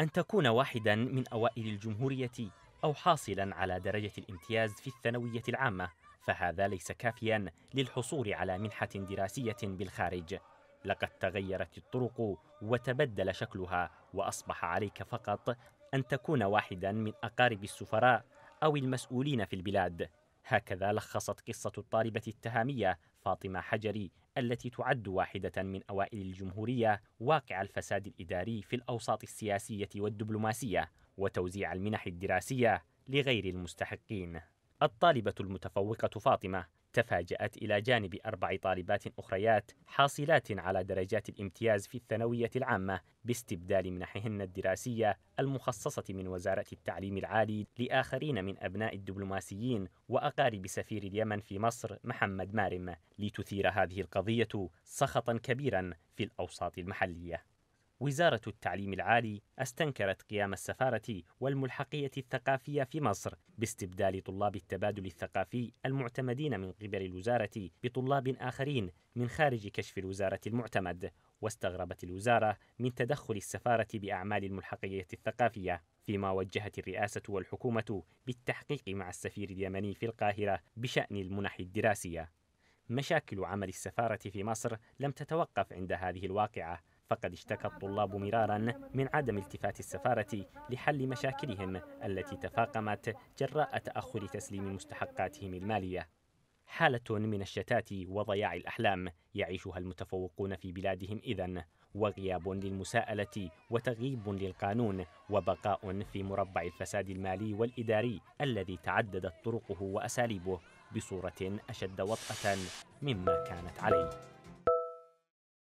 أن تكون واحدا من أوائل الجمهورية أو حاصلا على درجة الامتياز في الثانوية العامة فهذا ليس كافيا للحصول على منحة دراسية بالخارج لقد تغيرت الطرق وتبدل شكلها وأصبح عليك فقط أن تكون واحدا من أقارب السفراء أو المسؤولين في البلاد هكذا لخصت قصة الطالبة التهامية فاطمة حجري التي تعد واحدة من أوائل الجمهورية واقع الفساد الإداري في الأوساط السياسية والدبلوماسية وتوزيع المنح الدراسية لغير المستحقين الطالبة المتفوقة فاطمة تفاجأت إلى جانب أربع طالبات أخريات حاصلات على درجات الامتياز في الثانوية العامة باستبدال منحهن الدراسية المخصصة من وزارة التعليم العالي لآخرين من أبناء الدبلوماسيين وأقارب سفير اليمن في مصر محمد مارم لتثير هذه القضية سخطا كبيرا في الأوساط المحلية وزارة التعليم العالي استنكرت قيام السفارة والملحقية الثقافية في مصر باستبدال طلاب التبادل الثقافي المعتمدين من قبل الوزارة بطلاب آخرين من خارج كشف الوزارة المعتمد، واستغربت الوزارة من تدخل السفارة بأعمال الملحقية الثقافية، فيما وجهت الرئاسة والحكومة بالتحقيق مع السفير اليمني في القاهرة بشأن المنح الدراسية. مشاكل عمل السفارة في مصر لم تتوقف عند هذه الواقعة، فقد اشتكى الطلاب مرارا من عدم التفات السفارة لحل مشاكلهم التي تفاقمت جراء تأخر تسليم مستحقاتهم المالية. حالة من الشتات وضياع الأحلام يعيشها المتفوقون في بلادهم إذا وغياب للمساءلة وتغييب للقانون وبقاء في مربع الفساد المالي والإداري الذي تعددت طرقه وأساليبه بصورة أشد وطأة مما كانت عليه